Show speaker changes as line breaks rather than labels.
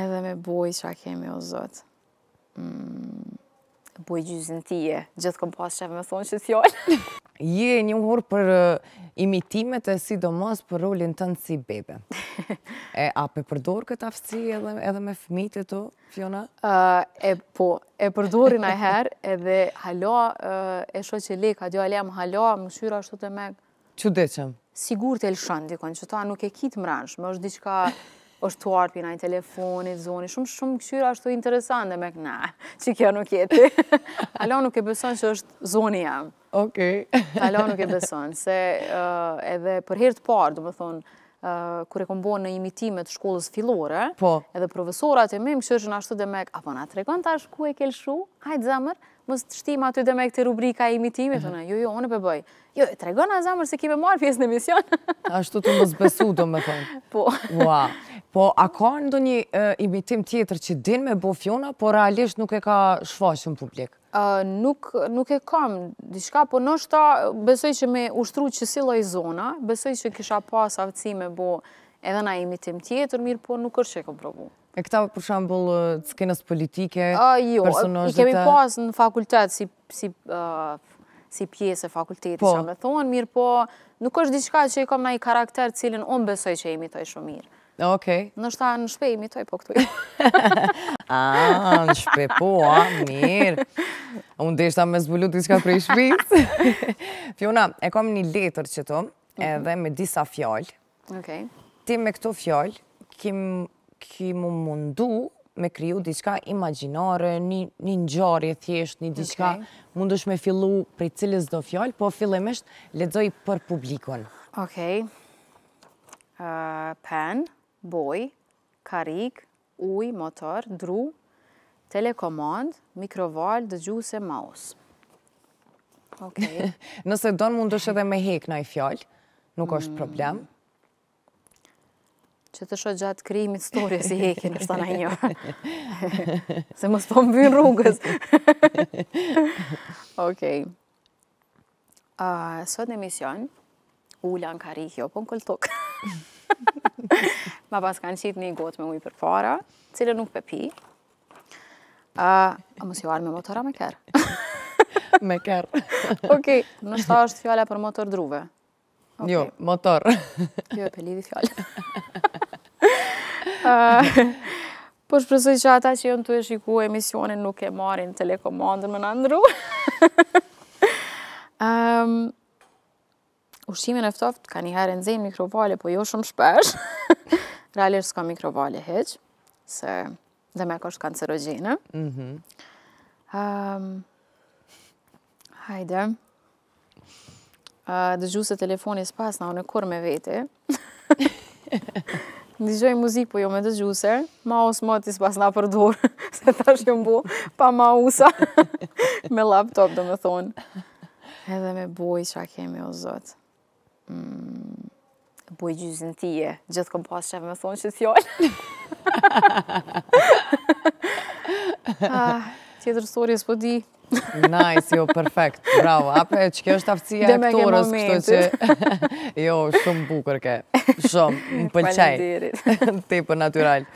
Edhe me buj që a kemi o zot. Mm. Buj gjyzin tije, gjithë kom pas që e me thonë që t'jallë.
Je një uhur për uh, imitimet e sidomos për rolin tënë si bebe. E, a pe përdor këtë aftësi
edhe, edhe me fëmijët
e tu, Fiona?
Uh, e po, e përdori a herë edhe halo uh, e shoqëli, ka dhjo alem halo, më shyra ashtu të me... Që Sigur të lëshën, dikon, që ta nuk e kitë mranshë, më është diqka... është tuar për nëjë telefonit, zoni, shumë shumë këshyra është të interesante, me këna, që kjo nuk jeti. Alo nuk e beson që është zoni jam. Ok. Alo nuk e beson, se eh, edhe për herë të parë, do me thonë, eh, kër e kom në imitimet shkollës filore, po. edhe profesorat e me më ashtu dhe me, apo të regon tash ku e kelshu, hajtë zamër, mësë të shtim aty dhe me këtë rubrika e imitimit, jo, jo, onë përbëj, jo, trekon a zamër se kime marë pjesë në emision.
Ashtu të mësë besu, do thonë. Po. Wow. Po, a ka ndo një imitim tjetër që din me bo Fiona, po realisht nuk e ka shfaqën publik?
Nuk e kam, diçka, po nështëta, besoj që me ushtru që si loj zona, besoj që kisha pas avci me bo edhe na imitim tjetër, mirë po nuk është që e kam provu.
E këta, për shambull, cëkenës politike, personajtë? Jo, i kemi pas
në fakultet si pjesë e fakultetit, që po. me thonë, mirë po nuk është diçka që e kam na i karakter cilin unë besoj që e imitoj shumë mirë. Okej. Okay. Nështë ta në shpe imi toj po këtu. a,
ah, në shpe po, a, ah, mirë. Unë dhe ishta me zbulu të iska prej shpis. Fjona, e kom një letër që tu, mhm. edhe me disa fjallë. Okej. Ti me këto fjallë, kim, kim mundu me kriju diçka imaginare, një një thjesht, një diçka okay. mundesh me fillu prej cilës do fjalë, po fillimisht lexoj për publikun.
Okej. Okay. Uh, pen boj, karik, uj, motor, dru, telekomand, mikroval, dëgjuse, maus. Okay.
Nëse donë mundësh edhe me hek në i fjallë, nuk është mm. problem.
Që të shë gjatë krimit storje si heki në shtana i një. Se më s'po më rrugës. Okej. sot në emision, ula në karik, jo, po në këllë ma pas kanë qitë një gotë me ujë për para, cilë nuk pepi. A mos jo arë me motora me kërë? Me kërë. Ok, në shta është fjale për motor druve.
Jo, motor.
Jo, për lidi fjale. Po shpresoj që ata që jënë të e shiku emisionin nuk e marin telekomandën më në ndru. Ushqimin eftoft ka një herë në zinë mikrovale, po jo shumë shpesh realisht s'ka mikrovale heq, se dhe me kosh kancerogjene. Mhm. hajde. Uh, Dëgju se telefoni s'pas na unë kur me vete. Ndijoj muzik, po jo me dëgju se. Ma ti s'pas na përdur, se ta shkëm bu, pa ma usa. me laptop, do me thonë. Edhe me boj, a kemi o zotë. Mm të bëj gjyzin ti e, gjithë kom pas shefë me thonë që t'fjallë. ah, tjetër story s'po di. nice, jo,
perfekt, bravo. Ape, që kjo është aftësia e këtorës, kështu që... jo, shumë bukër ke, shumë, më pëlqaj. Falem për natural.